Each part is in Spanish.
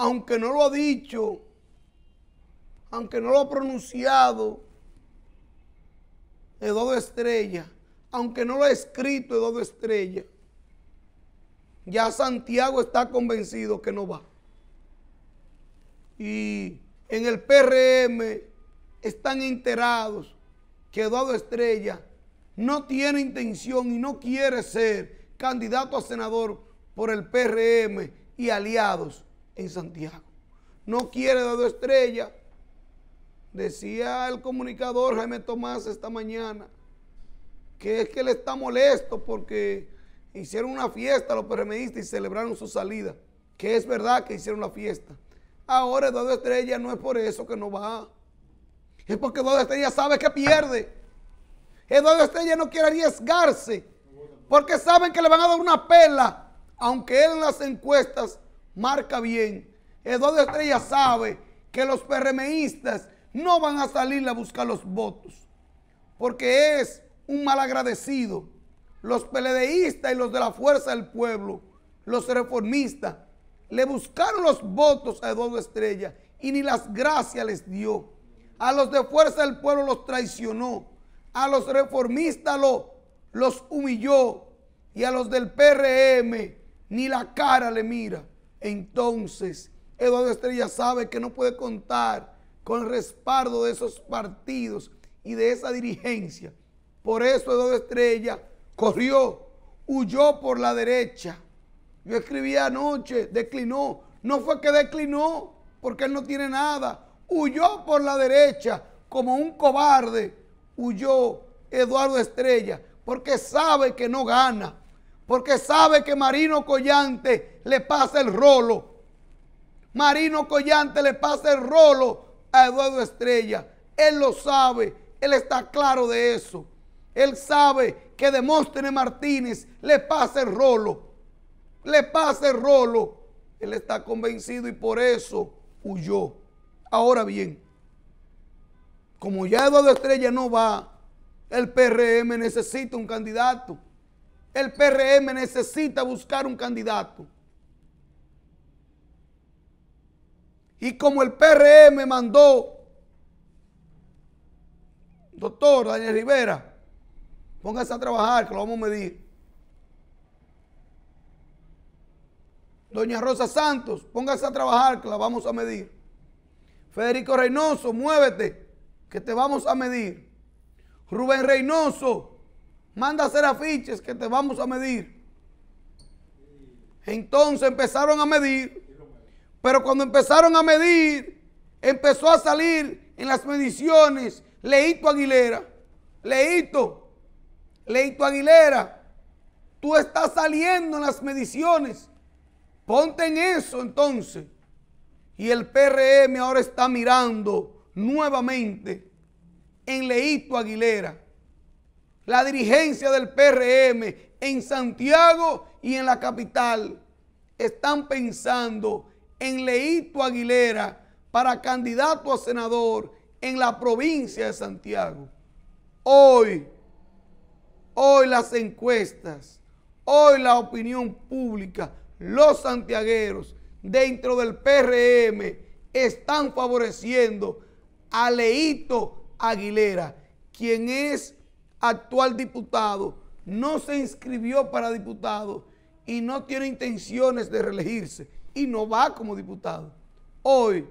aunque no lo ha dicho, aunque no lo ha pronunciado, Eduardo Estrella, aunque no lo ha escrito Eduardo Estrella, ya Santiago está convencido que no va. Y en el PRM están enterados que Eduardo Estrella no tiene intención y no quiere ser candidato a senador por el PRM y aliados en Santiago. No quiere dado estrella. Decía el comunicador Jaime Tomás esta mañana que es que le está molesto porque hicieron una fiesta los PRMistas y celebraron su salida. Que es verdad que hicieron una fiesta. Ahora Eduardo Estrella no es por eso que no va. Es porque Eduardo Estrella sabe que pierde. Eduardo Estrella no quiere arriesgarse porque saben que le van a dar una pela, aunque él en las encuestas marca bien. Eduardo Estrella sabe que los PRMistas no van a salir a buscar los votos, porque es un mal agradecido. Los PLDistas y los de la fuerza del pueblo, los reformistas, le buscaron los votos a Eduardo Estrella y ni las gracias les dio. A los de fuerza del pueblo los traicionó. A los reformistas los humilló. Y a los del PRM ni la cara le mira entonces Eduardo Estrella sabe que no puede contar con el respaldo de esos partidos y de esa dirigencia. Por eso Eduardo Estrella corrió, huyó por la derecha. Yo escribí anoche, declinó. No fue que declinó, porque él no tiene nada. Huyó por la derecha como un cobarde. Huyó Eduardo Estrella, porque sabe que no gana porque sabe que Marino Collante le pasa el rolo. Marino Collante le pasa el rolo a Eduardo Estrella. Él lo sabe, él está claro de eso. Él sabe que Demóstenes Martínez le pasa el rolo. Le pasa el rolo. Él está convencido y por eso huyó. Ahora bien, como ya Eduardo Estrella no va, el PRM necesita un candidato el PRM necesita buscar un candidato. Y como el PRM mandó, doctor Daniel Rivera, póngase a trabajar, que lo vamos a medir. Doña Rosa Santos, póngase a trabajar, que la vamos a medir. Federico Reynoso, muévete, que te vamos a medir. Rubén Reynoso, Manda a hacer afiches que te vamos a medir. Entonces empezaron a medir. Pero cuando empezaron a medir, empezó a salir en las mediciones Leito Aguilera. Leito, Leito Aguilera, tú estás saliendo en las mediciones. Ponte en eso entonces. Y el PRM ahora está mirando nuevamente en Leito Aguilera la dirigencia del PRM en Santiago y en la capital están pensando en Leito Aguilera para candidato a senador en la provincia de Santiago. Hoy, hoy las encuestas, hoy la opinión pública, los santiagueros dentro del PRM están favoreciendo a Leito Aguilera, quien es actual diputado, no se inscribió para diputado y no tiene intenciones de reelegirse y no va como diputado. Hoy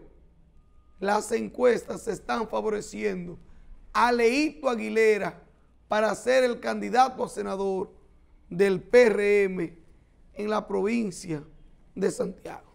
las encuestas se están favoreciendo a Leito Aguilera para ser el candidato a senador del PRM en la provincia de Santiago.